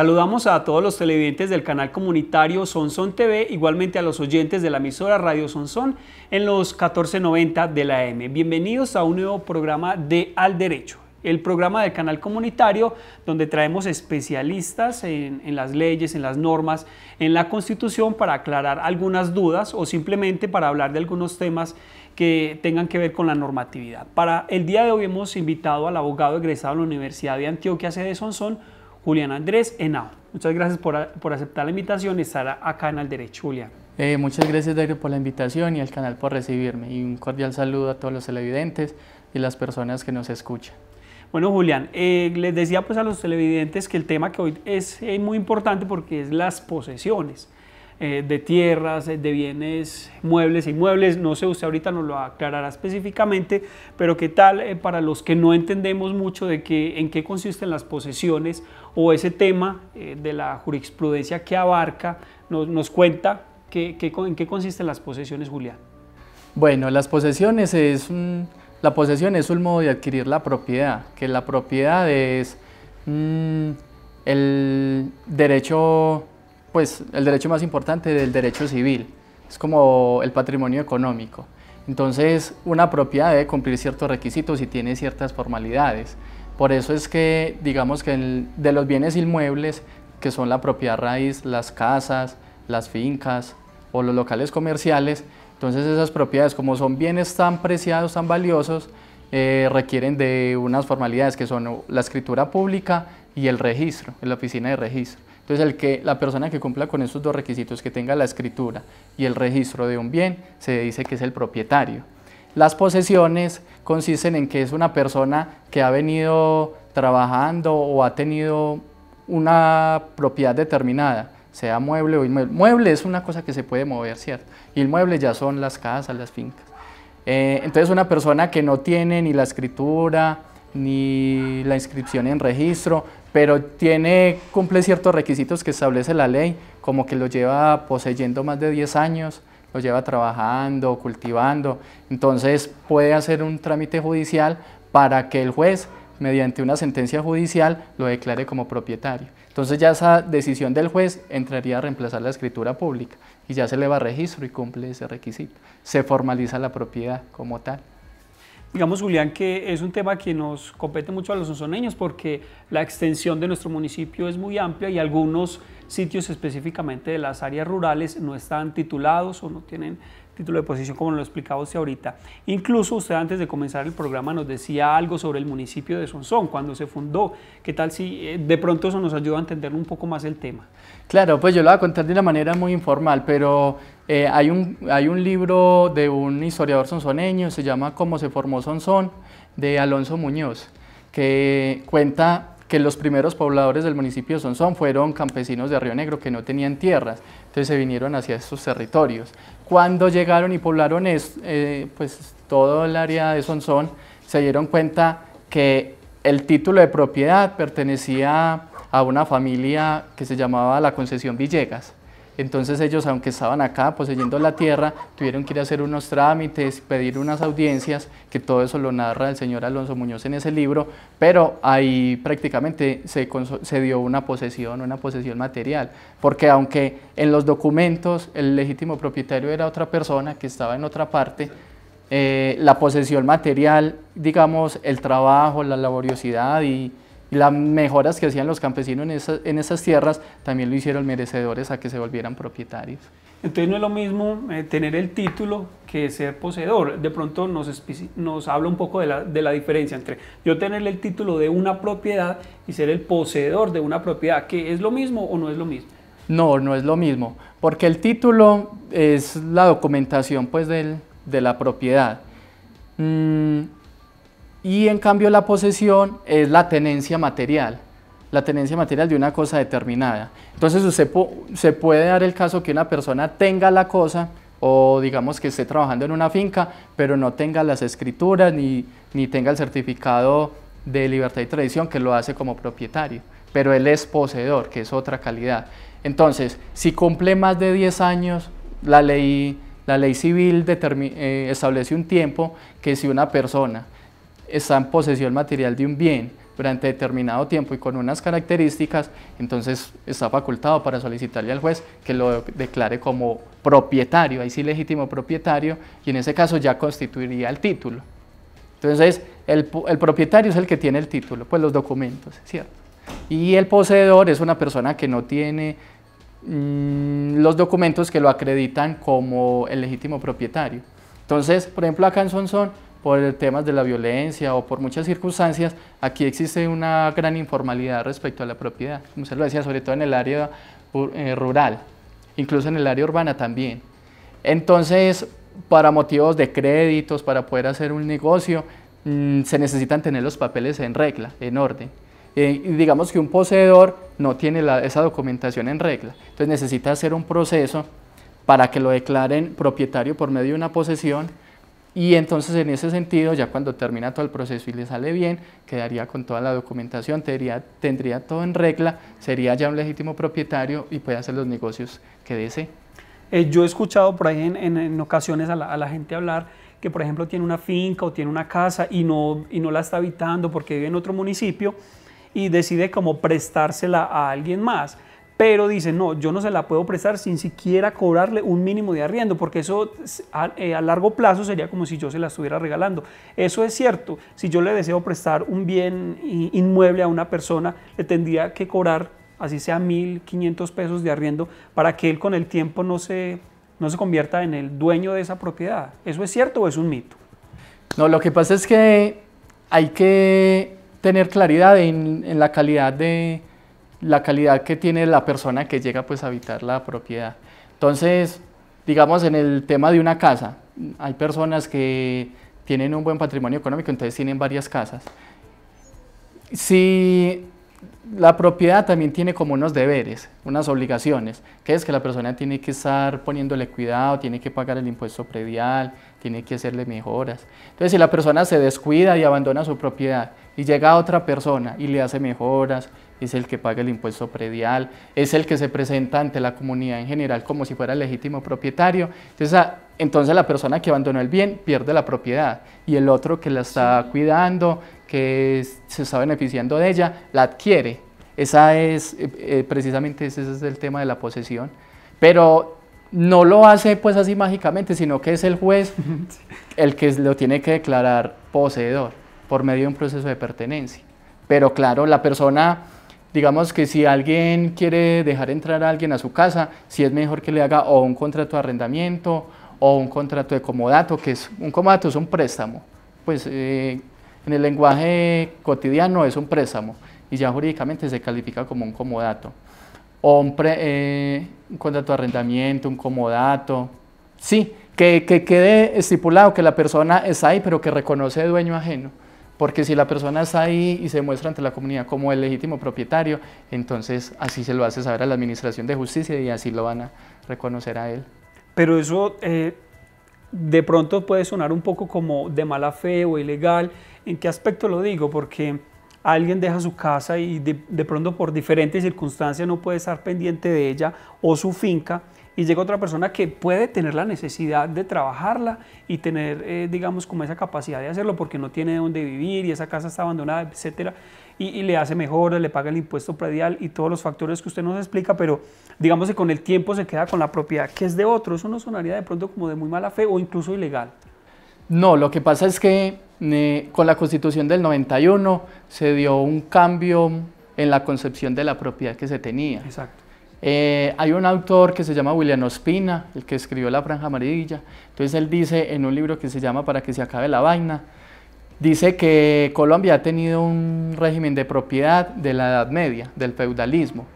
Saludamos a todos los televidentes del canal comunitario Sonson TV, igualmente a los oyentes de la emisora Radio Sonson en los 1490 de la M. Bienvenidos a un nuevo programa de Al Derecho, el programa del canal comunitario donde traemos especialistas en, las leyes, en las normas, en la constitución para aclarar algunas dudas o simplemente para hablar de algunos temas que tengan que ver con la normatividad. Para el día de hoy hemos invitado al abogado egresado de la Universidad de Antioquia, sede Sonson. Julián Andrés Henao. Muchas gracias por, aceptar la invitación y estar acá en El Derecho, Julián. Eh, muchas gracias, Dario, por la invitación y al canal por recibirme. Y un cordial saludo a todos los televidentes y las personas que nos escuchan. Bueno, Julián, eh, les decía pues a los televidentes que el tema que hoy es eh, muy importante porque es las posesiones de tierras, de bienes muebles, e inmuebles. No sé, usted ahorita nos lo aclarará específicamente, pero qué tal para los que no entendemos mucho de que, en qué consisten las posesiones o ese tema eh, de la jurisprudencia que abarca, nos, cuenta qué en qué consisten las posesiones, Julián. Bueno, las posesiones es la posesión es un modo de adquirir la propiedad, que la propiedad es mm, el derecho, pues el derecho más importante del derecho civil, es como el patrimonio económico. Entonces, una propiedad debe cumplir ciertos requisitos y tiene ciertas formalidades. Por eso es que, digamos que de los bienes inmuebles, que son la propiedad raíz, las casas, las fincas o los locales comerciales, entonces esas propiedades, como son bienes tan preciados, tan valiosos, eh, requieren de unas formalidades que son la escritura pública y el registro, en la oficina de registro. Entonces, el que, la persona que cumpla con estos dos requisitos, que tenga la escritura y el registro de un bien, se dice que es el propietario. Las posesiones consisten en que es una persona que ha venido trabajando o ha tenido una propiedad determinada, sea mueble o inmueble. Mueble es una cosa que se puede mover, ¿cierto? mueble ya son las casas, las fincas. Eh, entonces una persona que no tiene ni la escritura, ni la inscripción en registro, pero tiene, cumple ciertos requisitos que establece la ley, como que lo lleva poseyendo más de 10 años, lo lleva trabajando, cultivando. Entonces puede hacer un trámite judicial para que el juez, mediante una sentencia judicial, lo declare como propietario. Entonces ya esa decisión del juez entraría a reemplazar la escritura pública y ya se le va a registro y cumple ese requisito. Se formaliza la propiedad como tal. Digamos, Julián, que es un tema que nos compete mucho a los sonzoneños porque la extensión de nuestro municipio es muy amplia y algunos sitios específicamente de las áreas rurales no están titulados o no tienen título de posición como lo explicaba usted ahorita. Incluso usted antes de comenzar el programa nos decía algo sobre el municipio de Sonsón, cuando se fundó. ¿Qué tal si eh, de pronto eso nos ayuda a entender un poco más el tema? Claro, pues yo lo voy a contar de una manera muy informal, pero eh, hay, un, libro de un historiador sonzoneño, se llama Cómo se formó Sonsón, de Alonso Muñoz, que cuenta que los primeros pobladores del municipio de Sonsón fueron campesinos de Río Negro que no tenían tierras, entonces se vinieron hacia esos territorios. Cuando llegaron y poblaron eh, pues, todo el área de Sonzón, se dieron cuenta que el título de propiedad pertenecía a una familia que se llamaba la Concesión Villegas. Entonces ellos, aunque estaban acá poseyendo la tierra, tuvieron que ir a hacer unos trámites, pedir unas audiencias, que todo eso lo narra el señor Alonso Muñoz en ese libro, pero ahí prácticamente se, dio una posesión, una posesión material, porque aunque en los documentos el legítimo propietario era otra persona que estaba en otra parte, eh, la posesión material, digamos, el trabajo, la laboriosidad y las mejoras que hacían los campesinos en esas, en esas tierras también lo hicieron merecedores a que se volvieran propietarios. Entonces no es lo mismo eh, tener el título que ser poseedor. De pronto nos, nos habla un poco de la, de la, diferencia entre yo tener el título de una propiedad y ser el poseedor de una propiedad, que es lo mismo o no es lo mismo. No, no es lo mismo, porque el título es la documentación pues, del, de la propiedad. Mm, y en cambio la posesión es la tenencia material, la tenencia material de una cosa determinada. Entonces se puede dar el caso que una persona tenga la cosa o digamos que esté trabajando en una finca, pero no tenga las escrituras ni, tenga el certificado de libertad y tradición que lo hace como propietario, pero él es poseedor, que es otra calidad. Entonces, si cumple más de 10 años, la ley, la ley civil eh, establece un tiempo que si una persona está en posesión material de un bien durante determinado tiempo y con unas características, entonces está facultado para solicitarle al juez que lo declare como propietario, ahí sí legítimo propietario, y en ese caso ya constituiría el título. Entonces, el, propietario es el que tiene el título, pues los documentos, ¿cierto? Y el poseedor es una persona que no tiene mm, los documentos que lo acreditan como el legítimo propietario. Entonces, por ejemplo, acá en Sonsón, por temas de la violencia o por muchas circunstancias, aquí existe una gran informalidad respecto a la propiedad, como se lo decía, sobre todo en el área eh, rural, incluso en el área urbana también. Entonces, para motivos de créditos, para poder hacer un negocio, mm, se necesitan tener los papeles en regla, en orden. Eh, digamos que un poseedor no tiene esa documentación en regla, entonces necesita hacer un proceso para que lo declaren propietario por medio de una posesión, y entonces en ese sentido, ya cuando termina todo el proceso y le sale bien, quedaría con toda la documentación, tendría, tendría todo en regla, sería ya un legítimo propietario y puede hacer los negocios que desee. Eh, yo he escuchado por ahí en, ocasiones a la, a la, gente hablar que, por ejemplo, tiene una finca o tiene una casa y no, y no la está habitando porque vive en otro municipio y decide como prestársela a alguien más pero dice, no, yo no se la puedo prestar sin siquiera cobrarle un mínimo de arriendo, porque eso eh, a, largo plazo sería como si yo se la estuviera regalando. Eso es cierto, si yo le deseo prestar un bien inmueble a una persona, le tendría que cobrar, así sea, 1.500 pesos de arriendo para que él con el tiempo no se, no se convierta en el dueño de esa propiedad. ¿Eso es cierto o es un mito? No, lo que pasa es que hay que tener claridad en la calidad de la calidad que tiene la persona que llega pues a habitar la propiedad. Entonces, digamos en el tema de una casa, hay personas que tienen un buen patrimonio económico, entonces tienen varias casas. Si la propiedad también tiene como unos deberes, unas obligaciones, que es que la persona tiene que estar poniéndole cuidado, tiene que pagar el impuesto predial, tiene que hacerle mejoras. Entonces, si la persona se descuida y abandona su propiedad y llega otra persona y le hace mejoras, es el que paga el impuesto predial, es el que se presenta ante la comunidad en general como si fuera el legítimo propietario. Entonces, ah, entonces la persona que abandonó el bien pierde la propiedad y el otro que la está cuidando, que se está beneficiando de ella, la adquiere. Esa es, eh, eh, precisamente ese es el tema de la posesión. Pero no lo hace pues así mágicamente, sino que es el juez el que lo tiene que declarar poseedor por medio de un proceso de pertenencia. Pero claro, la persona digamos que si alguien quiere dejar entrar a alguien a su casa, si es mejor que le haga o un contrato de arrendamiento o un contrato de comodato, que es un comodato es un préstamo, pues eh, en el lenguaje cotidiano es un préstamo y ya jurídicamente se califica como un comodato. O eh, un, contrato de arrendamiento, un comodato, sí, que, que quede estipulado que la persona está ahí pero que reconoce dueño ajeno porque si la persona está ahí y se muestra ante la comunidad como el legítimo propietario, entonces así se lo hace saber a la Administración de Justicia y así lo van a reconocer a él. Pero eso eh, de pronto puede sonar un poco como de mala fe o ilegal. ¿En qué aspecto lo digo? Porque alguien deja su casa y de, de pronto por diferentes circunstancias no puede estar pendiente de ella o su finca y llega otra persona que puede tener la necesidad de trabajarla y tener, eh, digamos, como esa capacidad de hacerlo porque no tiene dónde vivir y esa casa está abandonada, etcétera, y, le hace mejor, le paga el impuesto predial y todos los factores que usted nos explica, pero digamos que con el tiempo se queda con la propiedad que es de otro. Eso no sonaría de pronto como de muy mala fe o incluso ilegal. No, lo que pasa es que eh, con la constitución del 91 se dio un cambio en la concepción de la propiedad que se tenía. Exacto. Eh, hay un autor que se llama William Ospina, el que escribió La Franja Amarilla. Entonces él dice en un libro que se llama Para que se acabe la vaina, dice que Colombia ha tenido un régimen de propiedad de la Edad Media, del feudalismo,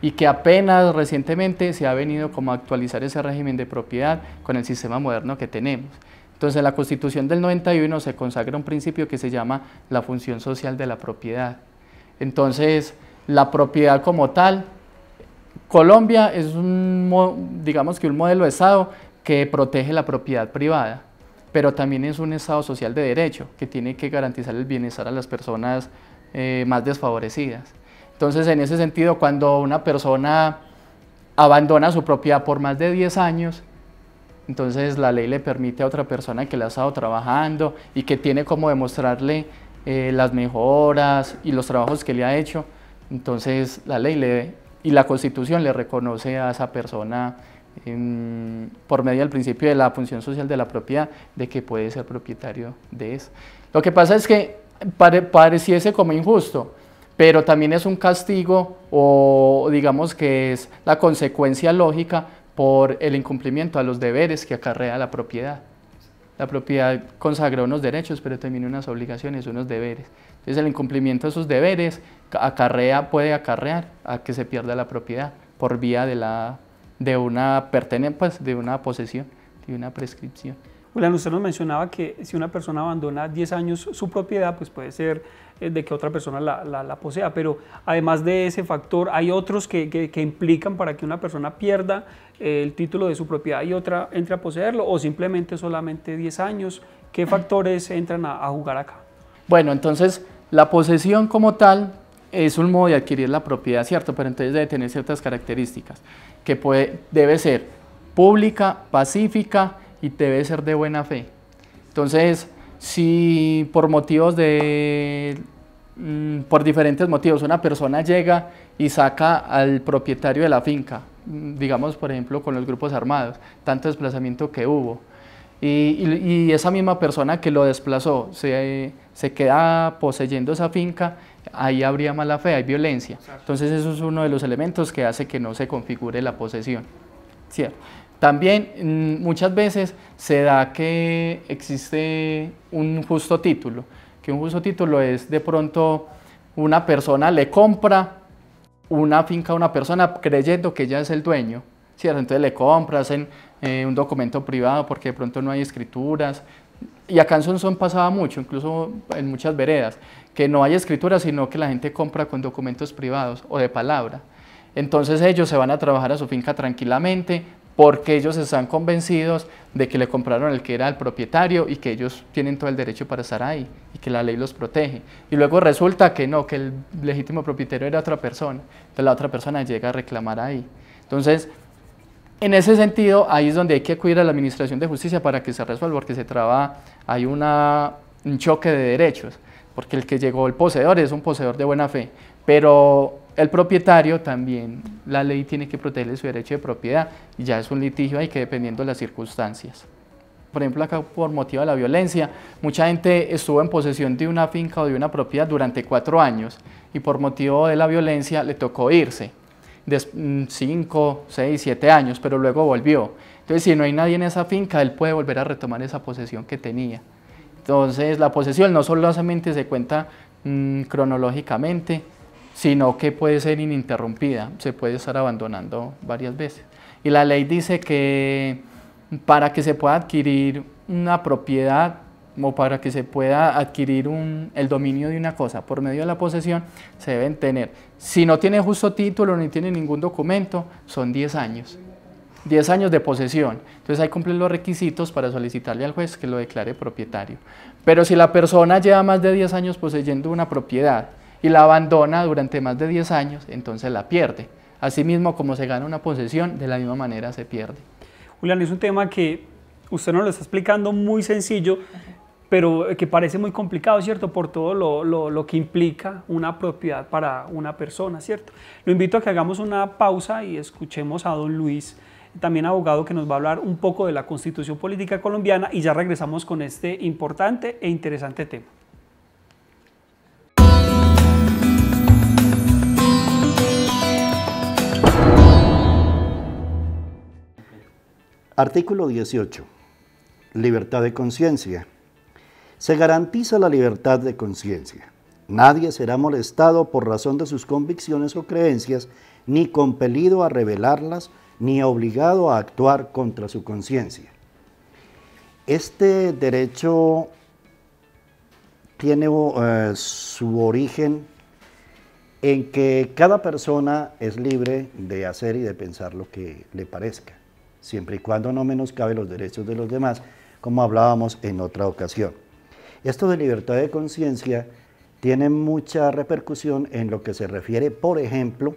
y que apenas recientemente se ha venido como a actualizar ese régimen de propiedad con el sistema moderno que tenemos. Entonces en la Constitución del 91 se consagra un principio que se llama la función social de la propiedad. Entonces la propiedad como tal Colombia es un, digamos que un modelo de Estado que protege la propiedad privada, pero también es un Estado social de derecho que tiene que garantizar el bienestar a las personas eh, más desfavorecidas. Entonces, en ese sentido, cuando una persona abandona su propiedad por más de 10 años, entonces la ley le permite a otra persona que le ha estado trabajando y que tiene como demostrarle eh, las mejoras y los trabajos que le ha hecho, entonces la ley le y la Constitución le reconoce a esa persona em, por medio del principio de la función social de la propiedad, de que puede ser propietario de eso. Lo que pasa es que pareciese como injusto, pero también es un castigo o digamos que es la consecuencia lógica por el incumplimiento a los deberes que acarrea la propiedad. La propiedad consagra unos derechos, pero también unas obligaciones, unos deberes. Entonces el incumplimiento de esos deberes acarrea, puede acarrear a que se pierda la propiedad por vía de, la, de, una, pues, de una posesión, de una prescripción. Julián, usted nos mencionaba que si una persona abandona 10 años su propiedad, pues puede ser eh, de que otra persona la, posea, pero además de ese factor, hay otros que, que implican para que una persona pierda el título de su propiedad y otra entra a poseerlo o simplemente solamente 10 años? ¿Qué factores entran a, jugar acá? Bueno, entonces la posesión como tal es un modo de adquirir la propiedad, ¿cierto? Pero entonces debe tener ciertas características, que debe ser pública, pacífica y debe ser de buena fe. Entonces, si por motivos de mm, por diferentes motivos una persona llega y saca al propietario de la finca digamos, por ejemplo, con los grupos armados, tanto desplazamiento que hubo. Y, esa misma persona que lo desplazó se, queda poseyendo esa finca, ahí habría mala fe, hay violencia. Entonces eso es uno de los elementos que hace que no se configure la posesión. También mm, muchas veces se da que existe un justo título, que un justo título es de pronto una persona le compra una finca una persona creyendo que ella es el dueño, ¿cierto? Entonces le compras en eh, un documento privado porque de pronto no hay escrituras. Y acá en son pasaba mucho, incluso en muchas veredas, que no hay escrituras, sino que la gente compra con documentos privados o de palabra. Entonces ellos se van a trabajar a su finca tranquilamente, porque ellos están convencidos de que le compraron el que era el propietario y que ellos tienen todo el derecho para estar ahí y que la ley los protege. Y luego resulta que no, que el legítimo propietario era otra persona, entonces la otra persona llega a reclamar ahí. Entonces, en ese sentido, ahí es donde hay que acudir a la Administración de Justicia para que se resuelva, porque se traba, hay un choque de derechos porque el que llegó el poseedor es un poseedor de buena fe, pero el propietario también, la ley tiene que protegerle su derecho de propiedad y ya es un litigio ahí que dependiendo de las circunstancias. Por ejemplo, acá por motivo de la violencia, mucha gente estuvo en posesión de una finca o de una propiedad durante cuatro años y por motivo de la violencia le tocó irse. Mm, cinco, seis, siete años, pero luego volvió. Entonces, si no hay nadie en esa finca, él puede volver a retomar esa posesión que tenía. Entonces la posesión no solamente se cuenta mm, cronológicamente, sino que puede ser ininterrumpida, se puede estar abandonando varias veces. Y la ley dice que para que se pueda adquirir una propiedad o para que se pueda adquirir el dominio de una cosa por medio de la posesión, se deben tener. Si no tiene justo título ni tiene ningún documento, son 10 años. 10 años de posesión. Entonces ahí cumplen los requisitos para solicitarle al juez que lo declare propietario. Pero si la persona lleva más de 10 años poseyendo una propiedad y la abandona durante más de 10 años, entonces la pierde. Asimismo, como se gana una posesión, de la misma manera se pierde. Julián, es un tema que usted nos lo está explicando muy sencillo, pero que parece muy complicado, ¿cierto? Por todo lo, lo, que implica una propiedad para una persona, ¿cierto? Lo invito a que hagamos una pausa y escuchemos a don Luis también abogado que nos va a hablar un poco de la constitución política colombiana y ya regresamos con este importante e interesante tema. Artículo 18. Libertad de conciencia. Se garantiza la libertad de conciencia. Nadie será molestado por razón de sus convicciones o creencias, ni compelido a revelarlas ni obligado a actuar contra su conciencia. Este derecho tiene eh, su origen en que cada persona es libre de hacer y de pensar lo que le parezca, siempre y cuando no menoscabe los derechos de los demás, como hablábamos en otra ocasión. Esto de libertad de conciencia tiene mucha repercusión en lo que se refiere, por ejemplo,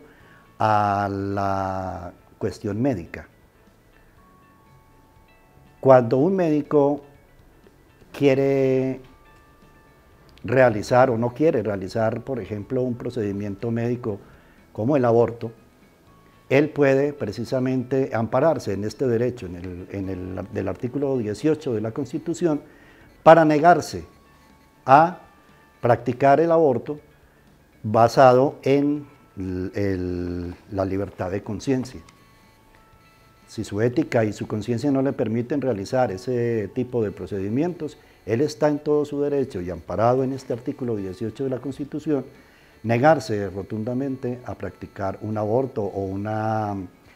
a la cuestión médica. Cuando un médico quiere realizar o no quiere realizar, por ejemplo, un procedimiento médico como el aborto, él puede precisamente ampararse en este derecho, en el, artículo 18 de la Constitución, para negarse a practicar el aborto basado en la libertad de conciencia si su ética y su conciencia no le permiten realizar ese tipo de procedimientos, él está en todo su derecho y amparado en este artículo 18 de la Constitución, negarse rotundamente a practicar un aborto o una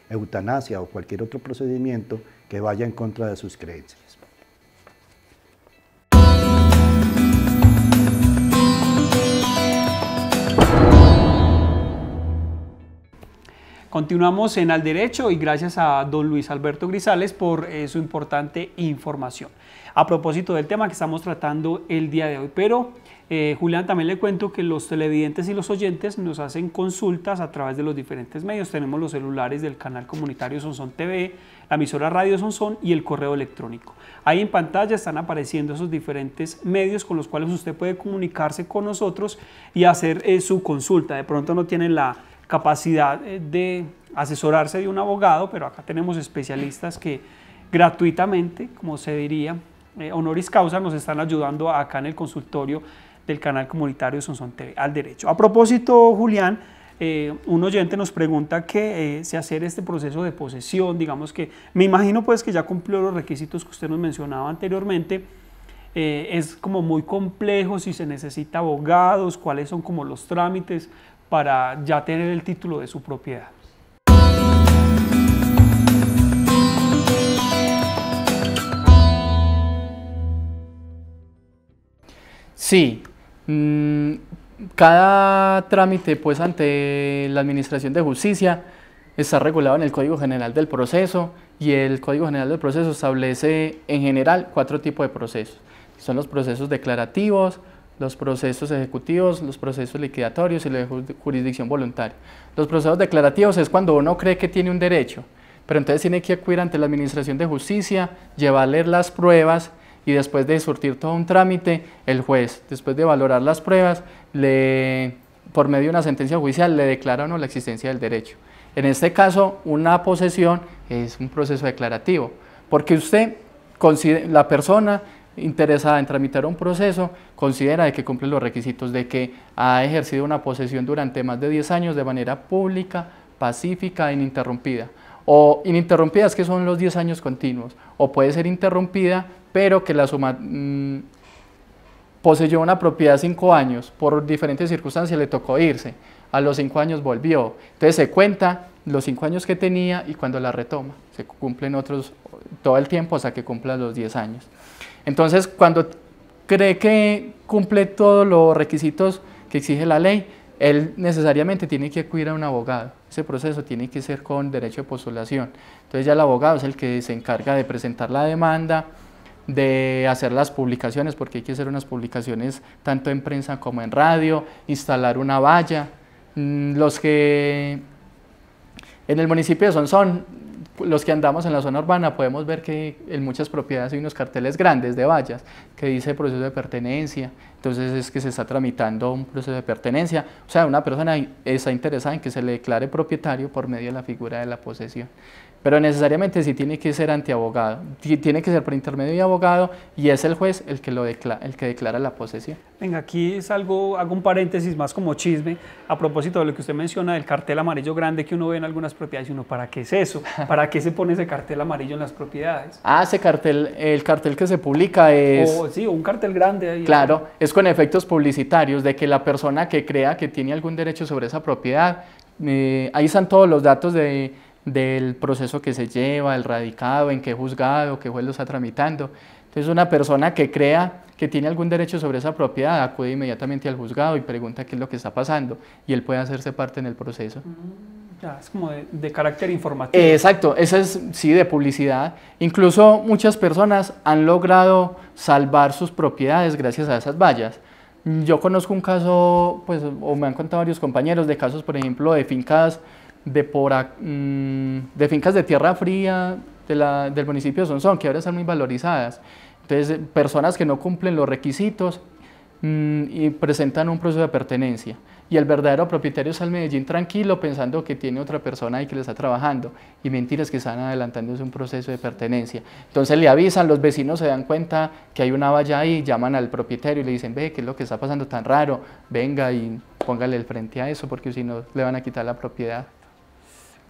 eutanasia o cualquier otro procedimiento que vaya en contra de sus creencias. Continuamos en Al Derecho y gracias a don Luis Alberto Grisales por eh, su importante información. A propósito del tema que estamos tratando el día de hoy, pero eh, Julián, también le cuento que los televidentes y los oyentes nos hacen consultas a través de los diferentes medios. Tenemos los celulares del canal comunitario Sonson TV, la emisora Radio Sonson y el correo electrónico. Ahí en pantalla están apareciendo esos diferentes medios con los cuales usted puede comunicarse con nosotros y hacer eh, su consulta. De pronto no tienen la capacidad eh, de asesorarse de un abogado, pero acá tenemos especialistas que gratuitamente, como se diría, eh, honoris causa, nos están ayudando acá en el consultorio del canal comunitario Sonson TV al derecho. A propósito, Julián, eh, un oyente nos pregunta qué se hacer este proceso de posesión, digamos que me imagino pues que ya cumplió los requisitos que usted nos mencionaba anteriormente, es como muy complejo si se necesita abogados, cuáles son como los trámites, para ya tener el título de su propiedad. Sí, mm, cada trámite pues ante la Administración de Justicia está regulado en el Código General del Proceso y el Código General del Proceso establece en general cuatro tipos de procesos. Son los procesos declarativos, los procesos ejecutivos, los procesos liquidatorios y la jurisdicción voluntaria. Los procesos declarativos es cuando uno cree que tiene un derecho, pero entonces tiene que acudir ante la Administración de Justicia, llevarle las pruebas y después de surtir todo un trámite, el juez, después de valorar las pruebas, le, por medio de una sentencia judicial le declara o no la existencia del derecho. En este caso, una posesión es un proceso declarativo, porque usted, la persona, interesada en tramitar un proceso considera de que cumple los requisitos de que ha ejercido una posesión durante más de 10 años de manera pública, pacífica e ininterrumpida. O ininterrumpidas que son los 10 años continuos, o puede ser interrumpida, pero que la suma, mm, poseyó una propiedad 5 años, por diferentes circunstancias le tocó irse, a los 5 años volvió. Entonces se cuenta los 5 años que tenía y cuando la retoma, se cumplen otros todo el tiempo hasta que cumpla los 10 años. Entonces, cuando cree que cumple todos los requisitos que exige la ley, él necesariamente tiene que acudir a un abogado. Ese proceso tiene que ser con derecho de postulación. Entonces ya el abogado es el que se encarga de presentar la demanda, de hacer las publicaciones, porque hay que hacer unas publicaciones tanto en prensa como en radio, instalar una valla. Mm, los que en el municipio de los que andamos en la zona urbana podemos ver que en muchas propiedades hay unos carteles grandes de vallas que dice proceso de pertenencia, entonces es que se está tramitando un proceso de pertenencia. O sea, una persona está interesada en que se le declare propietario por medio de la figura de la posesión. Pero necesariamente sí tiene que ser abogado, tiene que ser por intermedio de abogado y es el juez el que, lo declara, el que declara la posesión. Venga, aquí es algo, hago un paréntesis más como chisme a propósito de lo que usted menciona del cartel amarillo grande que uno ve en algunas propiedades y uno, ¿para qué es eso? ¿Para qué se pone ese cartel amarillo en las propiedades? Ah, ese cartel, el cartel que se publica es... Oh, sí, un cartel grande. Ahí claro, es con efectos publicitarios de que la persona que crea que tiene algún derecho sobre esa propiedad, eh, ahí están todos los datos del proceso que se lleva, el radicado, en qué juzgado, qué juez lo está tramitando. Entonces una persona que crea que tiene algún derecho sobre esa propiedad acude inmediatamente al juzgado y pregunta qué es lo que está pasando y él puede hacerse parte en el proceso. Mm es como de, carácter informativo. Eh, exacto, esa es, sí, de publicidad. Incluso muchas personas han logrado salvar sus propiedades gracias a esas vallas. Yo conozco un caso, pues, o me han contado varios compañeros de casos, por ejemplo, de fincas de, por, mm, de, fincas de tierra fría del municipio de Sonsón, que ahora están muy valorizadas. Entonces, personas que no cumplen los requisitos Mm, y presentan un proceso de pertenencia. Y el verdadero propietario es el Medellín tranquilo pensando que tiene otra persona ahí que le está trabajando. Y mentiras que están es un proceso de pertenencia. Entonces le avisan, los vecinos se dan cuenta que hay una valla ahí, llaman al propietario y le dicen, ve, ¿qué es lo que está pasando tan raro? Venga y póngale el frente a eso porque si no le van a quitar la propiedad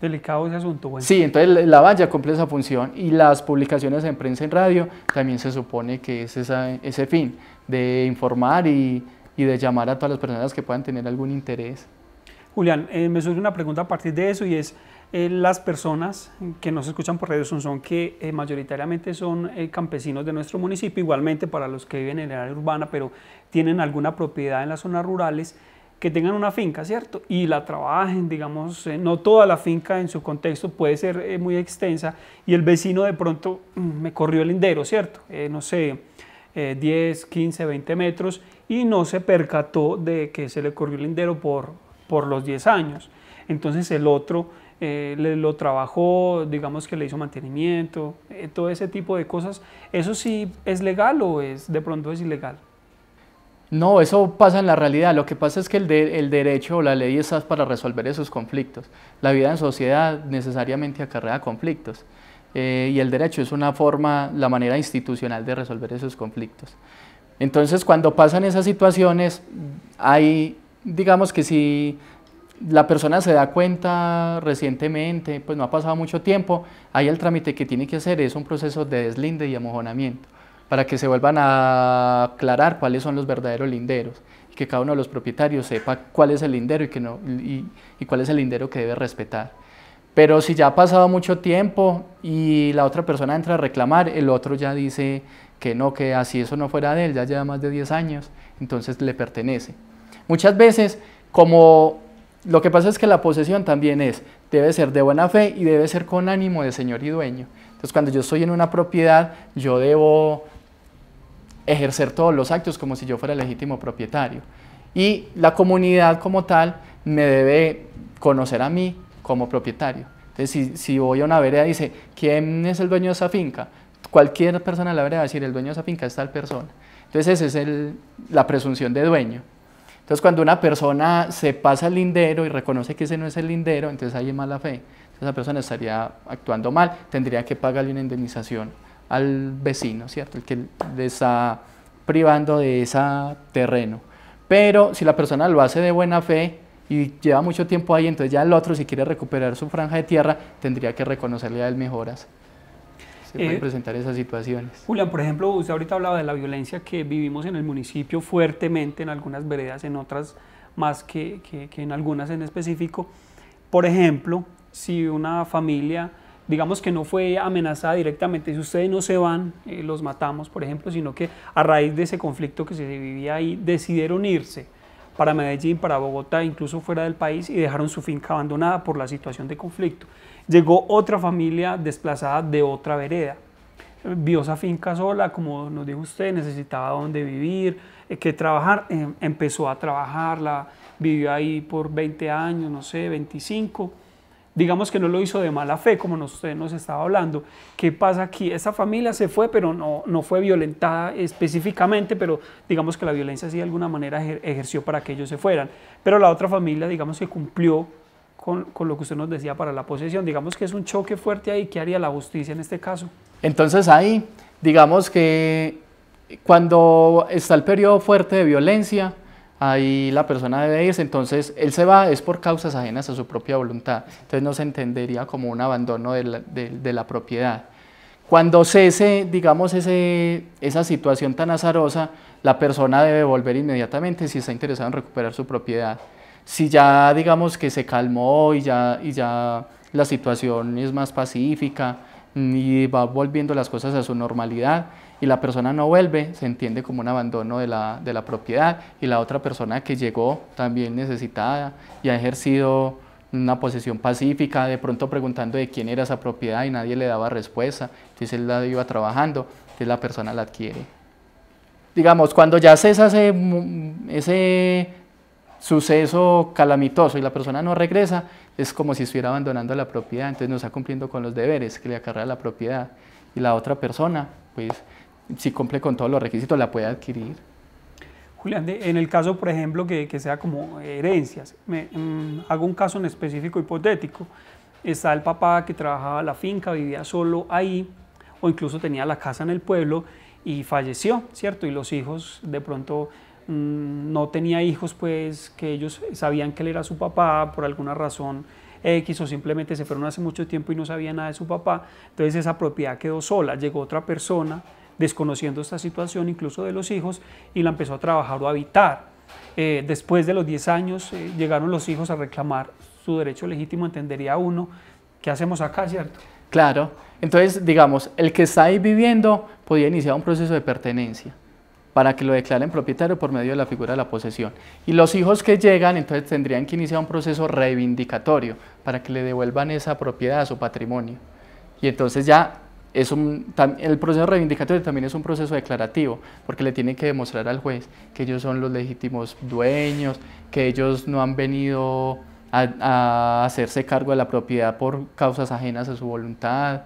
delicado ese asunto. Sí, entonces la valla cumple esa función y las publicaciones en prensa y radio también se supone que es ese fin, de informar y, de llamar a todas las personas que puedan tener algún interés. Julián, eh, me surge una pregunta a partir de eso y es, eh, las personas que nos escuchan por Radio son que eh, mayoritariamente son campesinos de nuestro municipio, igualmente para los que viven en el área urbana, pero tienen alguna propiedad en las zonas rurales, que tengan una finca, ¿cierto? Y la trabajen, digamos, no toda la finca en su contexto puede ser muy extensa y el vecino de pronto mm, me corrió el lindero, ¿cierto? no sé 10, 15, 20 metros y no se percató de que se le corrió el lindero por, los 10 años. Entonces el otro eh, le, lo trabajó, digamos que le hizo mantenimiento, eh, todo ese tipo de cosas. ¿Eso sí es legal o es de pronto es ilegal? No, eso pasa en la realidad. Lo que pasa es que el, el derecho o la ley está para resolver esos conflictos. La vida en sociedad necesariamente acarrea conflictos. Eh, y el derecho es una forma, la manera institucional de resolver esos conflictos. Entonces, cuando pasan esas situaciones, hay, digamos que si la persona se da cuenta recientemente, pues no ha pasado mucho tiempo, hay el trámite que tiene que hacer es un proceso de deslinde y amojonamiento, para que se vuelvan a aclarar cuáles son los verdaderos linderos, y que cada uno de los propietarios sepa cuál es el lindero y cuál es el lindero que debe respetar. Pero si ya ha pasado mucho tiempo y la otra persona entra a reclamar, el otro ya dice que no, que así eso no fuera de él, ya lleva más de 10 años, entonces le pertenece. Muchas veces, como lo que pasa es que la posesión también es, debe ser de buena fe y debe ser con ánimo de señor y dueño. Entonces, cuando yo estoy en una propiedad, yo debo ejercer todos los actos como si yo fuera legítimo propietario. Y la comunidad como tal me debe conocer a mí, como propietario. Entonces, si, si voy a una vereda y dice, ¿quién es el dueño de esa finca? Cualquier persona en la vereda va a decir, el dueño de esa finca es tal persona. Entonces, esa es la presunción de dueño. Entonces, cuando una persona se pasa el lindero y reconoce que ese no es el lindero, entonces hay mala fe. esa persona estaría actuando mal, tendría que pagarle una indemnización al vecino, ¿cierto? El que le está privando de ese terreno. Pero si la persona lo hace de buena fe, y lleva mucho tiempo ahí, entonces ya el otro, si quiere recuperar su franja de tierra, tendría que reconocerle a él mejoras. Se pueden eh, presentar esas situaciones. Julián, por ejemplo, usted ahorita hablaba de la violencia que vivimos en el municipio fuertemente, en algunas veredas, en otras más que, en algunas en específico. Por ejemplo, si una familia, digamos que no fue amenazada directamente, si ustedes no se van, eh, los matamos, por ejemplo, sino que a raíz de ese conflicto que se vivía ahí, decidieron irse para Medellín, para Bogotá, incluso fuera del país, y dejaron su finca abandonada por la situación de conflicto. Llegó otra familia desplazada de otra vereda. Vio esa finca sola, como nos dijo usted, necesitaba dónde vivir, eh, qué trabajar. Em, empezó a trabajarla, vivió ahí por 20 años, no sé, 25 digamos que no lo hizo de mala fe, como usted nos estaba hablando. ¿Qué pasa aquí? Esa familia se fue, pero no, fue violentada específicamente, pero digamos que la violencia sí de alguna manera ejerció para que ellos se fueran. Pero la otra familia, digamos que cumplió con, con lo que usted nos decía para la posesión. Digamos que es un choque fuerte ahí. ¿Qué haría la justicia en este caso? Entonces ahí, digamos que cuando está el periodo fuerte de violencia, ahí la persona debe irse, entonces él se va, es por causas ajenas a su propia voluntad, entonces no se entendería como un abandono de la, propiedad. Cuando cese, digamos, esa situación tan azarosa, la persona debe volver inmediatamente si está interesada en recuperar su propiedad. Si ya, digamos, que se calmó y ya, y ya la situación es más pacífica mm, y va volviendo las cosas a su normalidad, y la persona no vuelve, se entiende como un abandono de la, propiedad y la otra persona que llegó también necesitada y ha ejercido una posesión pacífica, de pronto preguntando de quién era esa propiedad y nadie le daba respuesta, entonces él la iba trabajando, entonces la persona la adquiere. Digamos, cuando ya cesa ese, ese suceso calamitoso y la persona no regresa, es como si estuviera abandonando la propiedad, entonces no está cumpliendo con los deberes que le acarrea la propiedad. Y la otra persona, pues si cumple con todos los requisitos, la puede adquirir. Julián, en el caso, por ejemplo, que, que sea como herencias, me, mm, hago un caso en específico hipotético. Está el papá que trabajaba la finca, vivía solo ahí, o incluso tenía la casa en el pueblo y falleció, ¿cierto? Y los hijos, de pronto, mm, no tenía hijos, pues que ellos sabían que él era su papá por alguna razón. X o simplemente se fueron hace mucho tiempo y no sabía nada de su papá, entonces esa propiedad quedó sola, llegó otra persona, desconociendo esta situación incluso de los hijos y la empezó a trabajar o a habitar eh, después de los 10 años eh, llegaron los hijos a reclamar su derecho legítimo, entendería uno, ¿qué hacemos acá, cierto? Claro, entonces digamos, el que está ahí viviendo podía iniciar un proceso de pertenencia para que lo declaren propietario por medio de la figura de la posesión. Y los hijos que llegan entonces tendrían que iniciar un proceso reivindicatorio para que le devuelvan esa propiedad a su patrimonio. Y entonces ya es un, el proceso reivindicatorio también es un proceso declarativo, porque le tienen que demostrar al juez que ellos son los legítimos dueños, que ellos no han venido a, hacerse cargo de la propiedad por causas ajenas a su voluntad,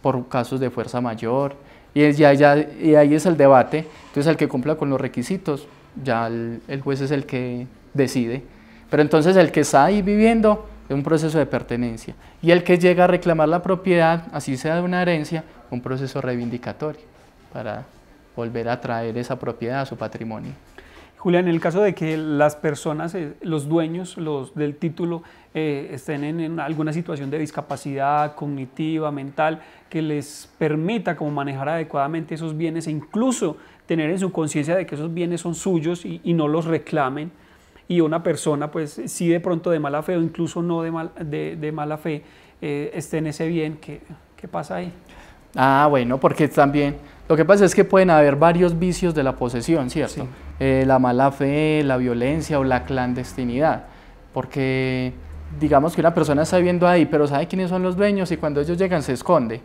por casos de fuerza mayor. Y, es, ahí es el debate. Entonces, el que cumpla con los requisitos, ya el juez es el que decide. Pero entonces, el que está ahí viviendo, un proceso de pertenencia. Y el que llega a reclamar la propiedad, así sea de una herencia, un proceso reivindicatorio para volver a traer esa propiedad a su patrimonio. Julián, en el caso de que las personas, eh, los dueños los del título, eh, estén en, alguna situación de discapacidad cognitiva, mental, que les permita como manejar adecuadamente esos bienes e incluso tener en su conciencia de que esos bienes son suyos y no los reclamen, y una persona, pues sí de pronto de mala fe o incluso no de, de, mala fe, eh, esté en ese bien, ¿qué, pasa ahí? Ah, bueno, porque también lo que pasa es que pueden haber varios vicios de la posesión, ¿cierto? Eh, la mala fe, la violencia o la clandestinidad, porque digamos que una persona está viendo ahí, pero sabe quiénes son los dueños y cuando ellos llegan se esconde.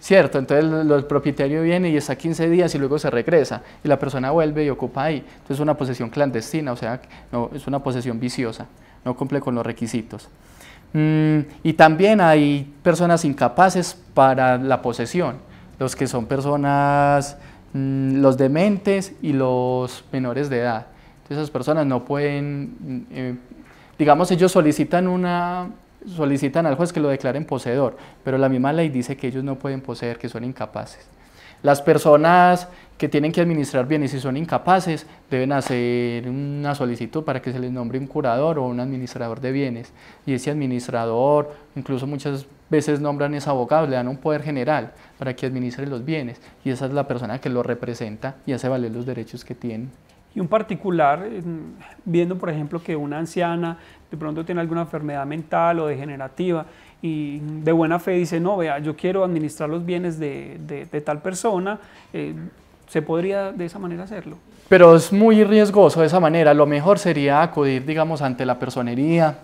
¿Cierto? Entonces el, propietario viene y está 15 días y luego se regresa y la persona vuelve y ocupa ahí. Entonces es una posesión clandestina, o sea, no, es una posesión viciosa, no cumple con los requisitos. Mm, y también hay personas incapaces para la posesión, los que son personas, mm, los dementes y los menores de edad. Entonces esas personas no pueden, mm, eh, digamos, ellos solicitan una, solicitan al juez que lo declaren poseedor, pero la misma ley dice que ellos no pueden poseer, que son incapaces. Las personas que tienen que administrar bienes y son incapaces deben hacer una solicitud para que se les nombre un curador o un administrador de bienes. Y ese administrador, incluso muchas veces nombran ese abogado, le dan un poder general para que administre los bienes. Y esa es la persona que lo representa y hace valer los derechos que tiene y un particular, eh, viendo por ejemplo que una anciana de pronto tiene alguna enfermedad mental o degenerativa y de buena fe dice, no, vea, yo quiero administrar los bienes de, tal persona, eh, ¿se podría de esa manera hacerlo? Pero es muy riesgoso de esa manera. Lo mejor sería acudir, digamos, ante la personería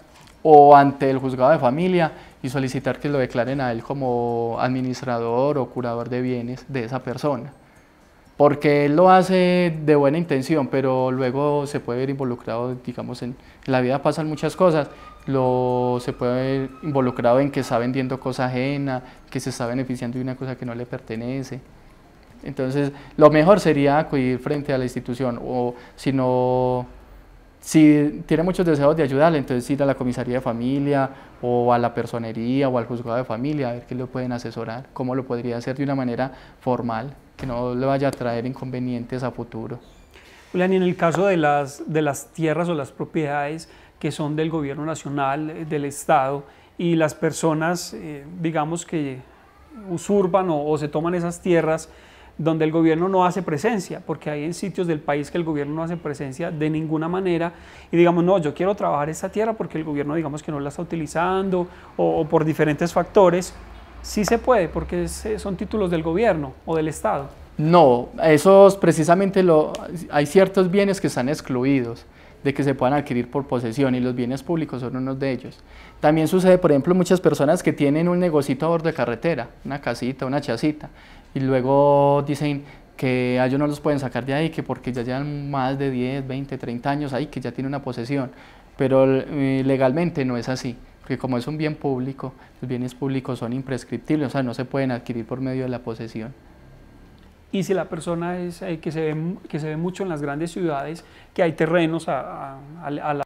o ante el juzgado de familia y solicitar que lo declaren a él como administrador o curador de bienes de esa persona porque él lo hace de buena intención, pero luego se puede ver involucrado, digamos, en, la vida pasan muchas cosas, se puede ver involucrado en que está vendiendo cosa ajena, que se está beneficiando de una cosa que no le pertenece. Entonces, lo mejor sería acudir frente a la institución o si no, si tiene muchos deseos de ayudarle, entonces ir a la comisaría de familia o a la personería o al juzgado de familia, a ver qué le pueden asesorar, cómo lo podría hacer de una manera formal que no le vaya a traer inconvenientes a futuro. Julián, y en el caso de las, de las tierras o las propiedades que son del gobierno nacional, eh, del Estado, y las personas, eh, digamos, que usurpan o, se toman esas tierras donde el gobierno no hace presencia, porque hay en sitios del país que el gobierno no hace presencia de ninguna manera, y digamos, no, yo quiero trabajar esa tierra porque el gobierno, digamos, que no la está utilizando, o por diferentes factores, Sí se puede, porque eh, son títulos del gobierno o del Estado. No, esos precisamente lo, hay ciertos bienes que están excluidos de que se puedan adquirir por posesión y los bienes públicos son unos de ellos. También sucede, por ejemplo, muchas personas que tienen un negocito a bordo de carretera, una casita, una chacita, y luego dicen que a ellos no los pueden sacar de ahí, que porque ya llevan más de 10, 20, 30 años ahí, que ya tienen una posesión, pero eh, legalmente no es así porque como es un bien público, los bienes públicos son imprescriptibles, o sea, no se pueden adquirir por medio de la posesión. Y si la persona es eh, que, se ve, que se ve mucho en las grandes ciudades, que hay terrenos a, las, a de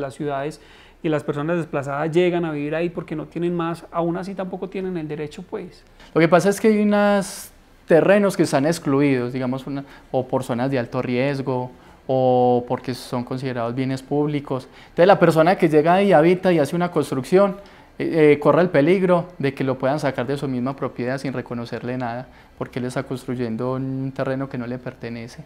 las, ciudades y las personas desplazadas llegan a vivir ahí porque no tienen más, aún así tampoco tienen el derecho, pues. Lo que pasa es que hay unos terrenos que están excluidos, digamos, una, o por zonas de alto riesgo, o porque son considerados bienes públicos. Entonces la persona que llega y habita y hace una construcción eh, eh, corre el peligro de que lo puedan sacar de su misma propiedad sin reconocerle nada, porque él está construyendo un terreno que no le pertenece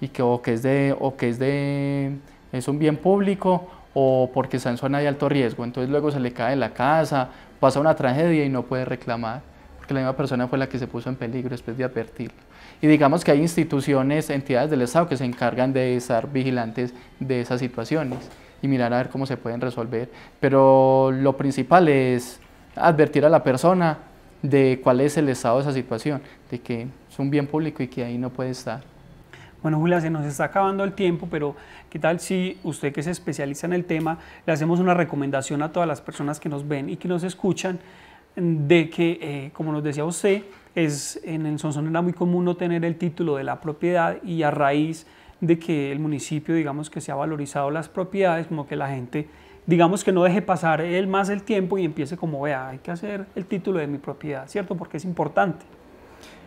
y que o que es de o que es de es un bien público o porque está en zona de alto riesgo. Entonces luego se le cae la casa, pasa una tragedia y no puede reclamar que la misma persona fue la que se puso en peligro después de advertirlo. Y digamos que hay instituciones, entidades del Estado que se encargan de estar vigilantes de esas situaciones y mirar a ver cómo se pueden resolver. Pero lo principal es advertir a la persona de cuál es el estado de esa situación, de que es un bien público y que ahí no puede estar. Bueno, Julia, se nos está acabando el tiempo, pero ¿qué tal si usted que se especializa en el tema, le hacemos una recomendación a todas las personas que nos ven y que nos escuchan de que, eh, como nos decía usted, es, en el Sonson era muy común no tener el título de la propiedad y a raíz de que el municipio, digamos que se ha valorizado las propiedades, como que la gente, digamos que no deje pasar el más el tiempo y empiece como, vea, hay que hacer el título de mi propiedad, ¿cierto? Porque es importante.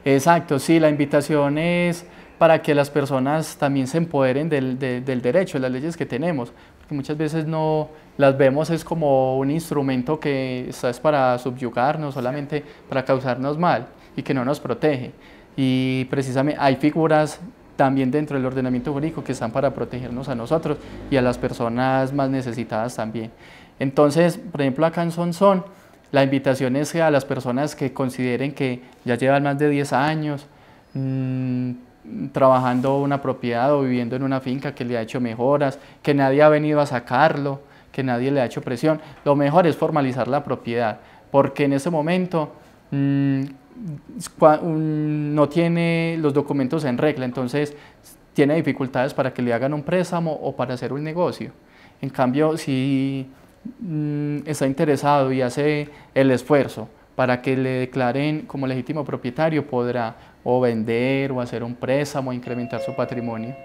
Exacto, sí, la invitación es para que las personas también se empoderen del, del derecho, de las leyes que tenemos, porque muchas veces no, las vemos es como un instrumento que es para subyugarnos, solamente para causarnos mal y que no nos protege. Y precisamente hay figuras también dentro del ordenamiento jurídico que están para protegernos a nosotros y a las personas más necesitadas también. Entonces, por ejemplo, acá en Son, la invitación es a las personas que consideren que ya llevan más de 10 años mm, trabajando una propiedad o viviendo en una finca que le ha hecho mejoras, que nadie ha venido a sacarlo, que nadie le ha hecho presión. Lo mejor es formalizar la propiedad, porque en ese momento mm, no tiene los documentos en regla, entonces tiene dificultades para que le hagan un préstamo o para hacer un negocio. En cambio, si mm, está interesado y hace el esfuerzo para que le declaren como legítimo propietario, podrá o vender o hacer un préstamo, incrementar su patrimonio.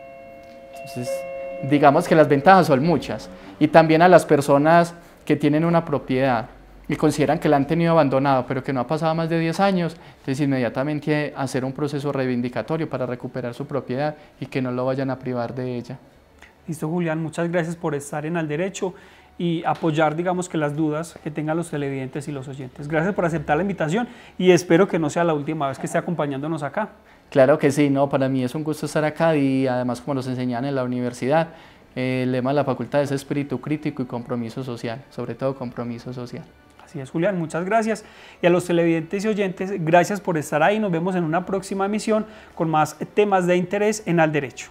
digamos que las ventajas son muchas y también a las personas que tienen una propiedad y consideran que la han tenido abandonada, pero que no ha pasado más de 10 años, entonces inmediatamente hacer un proceso reivindicatorio para recuperar su propiedad y que no lo vayan a privar de ella. Listo, Julián, muchas gracias por estar en Al Derecho y apoyar, digamos, que las dudas que tengan los televidentes y los oyentes. Gracias por aceptar la invitación y espero que no sea la última vez que esté acompañándonos acá. Claro que sí, no, para mí es un gusto estar acá y además como los enseñan en la universidad, eh, el lema de la facultad es espíritu crítico y compromiso social, sobre todo compromiso social. Así es, Julián, muchas gracias. Y a los televidentes y oyentes, gracias por estar ahí. Nos vemos en una próxima emisión con más temas de interés en Al Derecho.